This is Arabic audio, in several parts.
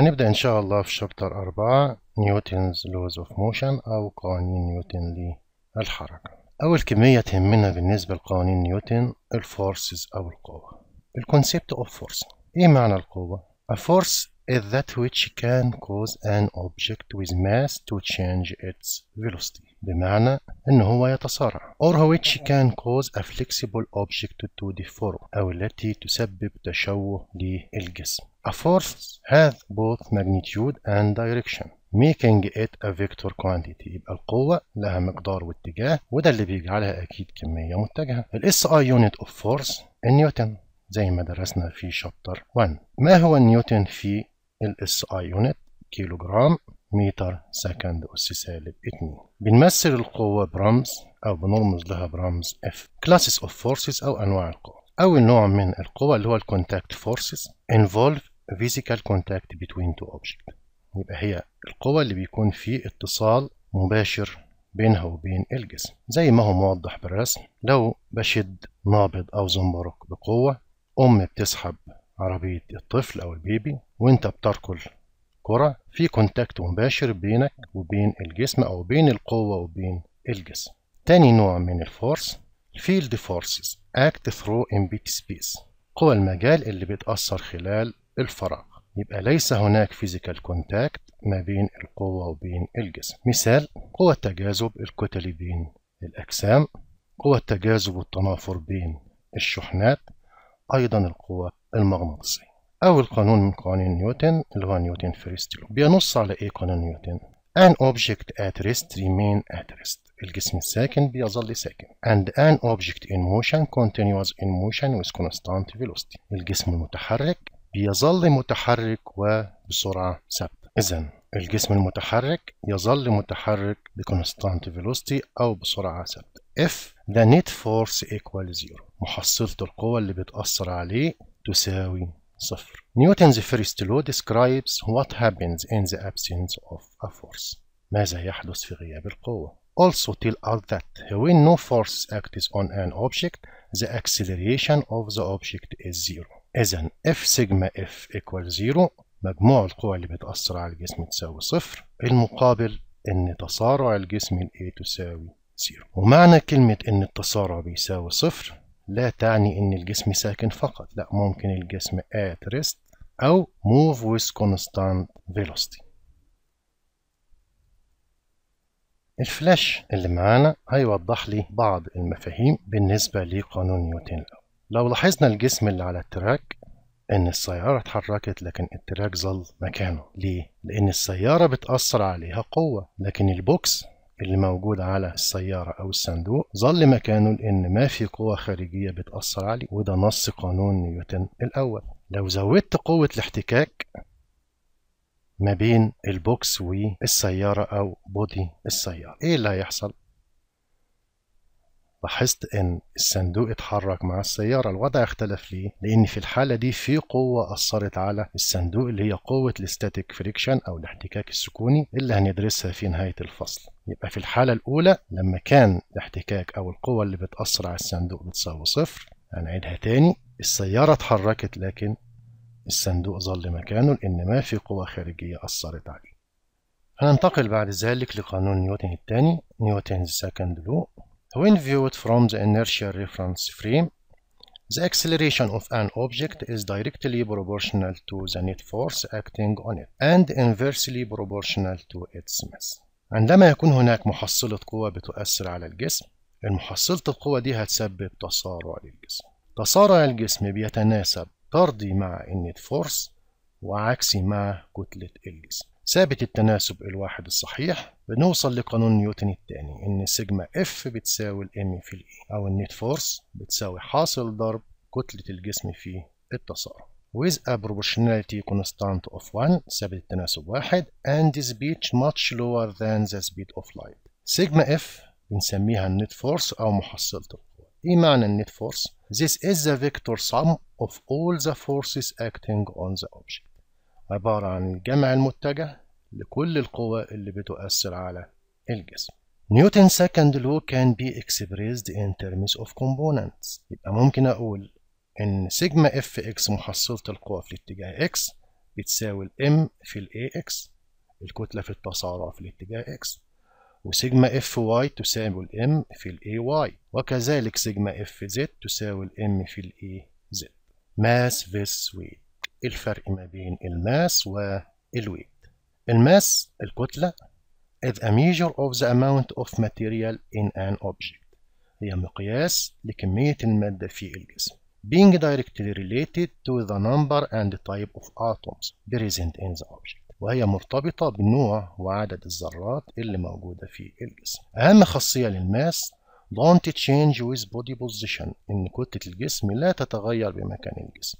هنبدأ إن شاء الله في شابتر أربعة نيوتنز لوز أوف موشن أو قوانين نيوتن للحركة أول كمية تهمنا بالنسبة لقوانين نيوتن الفورسز أو القوة الكونسيبت أوف فورس إيه معنى القوة؟ A force is that which can cause an object with mass to change its velocity بمعنى إن هو يتسارع or which can cause a flexible object to deform أو التي تسبب تشوه للجسم A force has both magnitude and direction making it a vector quantity يبقى القوة لها مقدار واتجاه وده اللي بيجي عليها أكيد كمية متجهة ال SI unit of force النيوتن زي ما درسنا في شابتر 1 ما هو النيوتن في ال SI unit كيلو جرام متر سكند أس سالب 2 بنمثل القوة برمز أو بنرمز لها برمز اف classes اوف فورسز أو أنواع القوة أول نوع من القوة اللي هو الكونتاكت فورسز انفولف physical contact between two objects يبقى هي القوة اللي بيكون في اتصال مباشر بينها وبين الجسم زي ما هو موضح بالرسم لو بشد نابض أو زنبرك بقوة أم بتسحب عربية الطفل أو البيبي وأنت بتركل كرة في كونتاكت مباشر بينك وبين الجسم أو بين القوة وبين الجسم تاني نوع من الفورس field forces act through empty space قوى المجال اللي بتأثر خلال الفراغ يبقى ليس هناك فيزيكال كونتاكت ما بين القوة وبين الجسم مثال قوة تجاذب الكتل بين الأجسام قوة تجاذب والتنافر بين الشحنات أيضا القوة المغناطيسية أو القانون من قوانين نيوتن اللي هو نيوتن فيرست بينص على إيه قانون نيوتن An object at rest remain at rest. الجسم الساكن بيظل ساكن. And an object in motion continues in motion with constant velocity. الجسم المتحرك بيظل متحرك وبسرعة ثابتة إذا الجسم المتحرك يظل متحرك بكونستانت فيلوستي أو بسرعة ثابتة if the net force equal zero محصلة القوة اللي بتأثر عليه تساوي صفر نيوتن's first law describes what happens in the absence of a force ماذا يحدث في غياب القوة also tell us that when no force acts on an object the acceleration of the object is zero إذا F سيجما F إيكوال زيرو مجموع القوى اللي بتأثر على الجسم تساوي صفر المقابل إن تسارع الجسم الـ A تساوي زيرو ومعنى كلمة إن التسارع بيساوي صفر لا تعني إن الجسم ساكن فقط لا ممكن الجسم at rest أو move with constant velocity الفلاش اللي معانا هيوضح لي بعض المفاهيم بالنسبة لقانون نيوتن الأول لو لاحظنا الجسم اللي على التراك إن السيارة اتحركت لكن التراك ظل مكانه ليه؟ لأن السيارة بتأثر عليها قوة لكن البوكس اللي موجود على السيارة أو الصندوق ظل مكانه لأن ما في قوة خارجية بتأثر عليه وده نص قانون نيوتن الأول لو زودت قوة الاحتكاك ما بين البوكس والسيارة أو بودي السيارة إيه اللي هيحصل؟ لاحظت ان الصندوق اتحرك مع السيارة الوضع اختلف ليه لان في الحالة دي في قوة اثرت على الصندوق اللي هي قوة الاستاتيك فريكشن او الاحتكاك السكوني اللي هندرسها في نهاية الفصل يبقى في الحالة الاولى لما كان الاحتكاك او القوة اللي بتأثر على الصندوق بتساوي صفر هنعيدها تاني السيارة اتحركت لكن الصندوق ظل مكانه لان ما في قوة خارجية اثرت عليه هننتقل بعد ذلك لقانون نيوتن الثاني نيوتن سكند لو When viewed from the inertial reference frame, the acceleration of an object is directly proportional to the net force acting on it and inversely proportional to its mass. عندما يكون هناك محصلة قوة بتؤثر على الجسم، المحصلة القوة دي هتسبب تسارع للجسم. تسارع الجسم بيتناسب طردي مع النت فورس وعكسي مع كتلة الجسم. ثابت التناسب الواحد الصحيح بنوصل لقانون نيوتن الثاني ان سيجما اف بتساوي الام في الاي e، او النت فورس بتساوي حاصل ضرب كتلة الجسم في التصاعد with a proportionality constant of 1 ثابت التناسب واحد and the speed much lower than the speed of light سيجما اف بنسميها النت فورس او محصلة القوة ايه معنى النت فورس؟ This is the vector sum of all the forces acting on the object عبارة عن الجمع المتجه لكل القوى اللي بتؤثر على الجسم. نيوتن سكند لو كان بي اكسبريسد ان ترمز اوف كومبوننتس يبقى ممكن أقول إن سيجما اف اكس محصلة القوى في الاتجاه اكس بتساوي الام في الاي اكس الكتلة في التسارع في الاتجاه اكس وسيجما اف واي تساوي الام في الاي واي وكذلك سيجما اف زد تساوي الام في الاي زد. ماس فيس ويت الفرق ما بين الماس والويت الماس الكتلة is a measure of the amount of material in an object هي مقياس لكمية المادة في الجسم being directly related to the number and type of atoms present in the object وهي مرتبطة بالنوع وعدد الذرات اللي موجودة في الجسم أهم خاصية للماس don't change with body position إن كتلة الجسم لا تتغير بمكان الجسم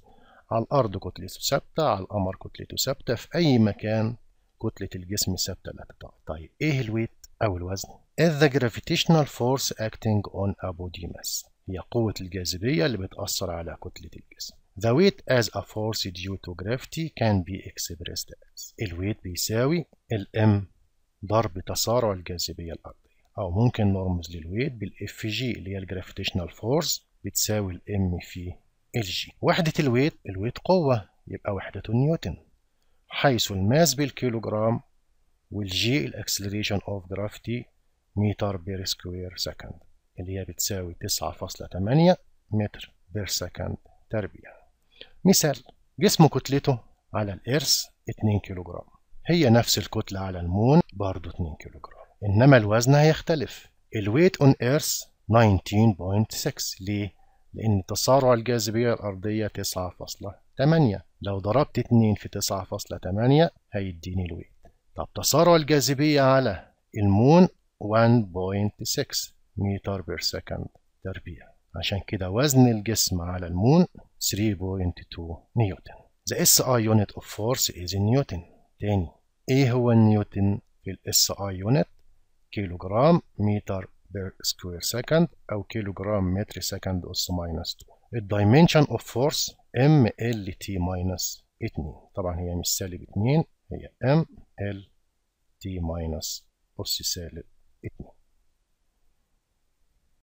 على الأرض كتلته ثابتة على القمر كتلته ثابتة في أي مكان كتلة الجسم ثابتة لا تتغير طيب إيه الويت أو الوزن is the gravitational force acting on a body mass هي قوة الجاذبية اللي بتأثر على كتلة الجسم The weight as a force due to gravity can be expressed as الويت بيساوي m ضرب تسارع الجاذبية الأرضية أو ممكن نرمز للويت بالاف جي اللي هي الجرافيتيشنال فورس بتساوي m في الجي وحدة الويت الويت قوة يبقى وحدة نيوتن حيث الماس بالكيلوغرام والجي الاكسلريشن اوف جرافيتي متر بير سكوير سكند اللي هي بتساوي 9.8 متر بير سكند تربيع مثال جسم كتلته على الإرث 2 كيلوغرام هي نفس الكتلة على المون برضه 2 كيلوغرام إنما الوزن هيختلف الويت اون إيرث 19.6 ليه؟ لأن تسارع الجاذبية الأرضية 9.8 لو ضربت 2 في 9.8 هيديني الويت طب تسارع الجاذبية على المون 1.6 متر بير سكند تربيع عشان كده وزن الجسم على المون 3.2 نيوتن The SI unit of force is in نيوتن تاني ايه هو النيوتن في الاس اي يونت كيلوغرام متر per square second أو جرام متر سكند أس ماينس 2 الدايمنشن اوف فورس ام ال تي ماينس 2 طبعا هي مش سالب 2 هي ام ال تي ماينس أس سالب 2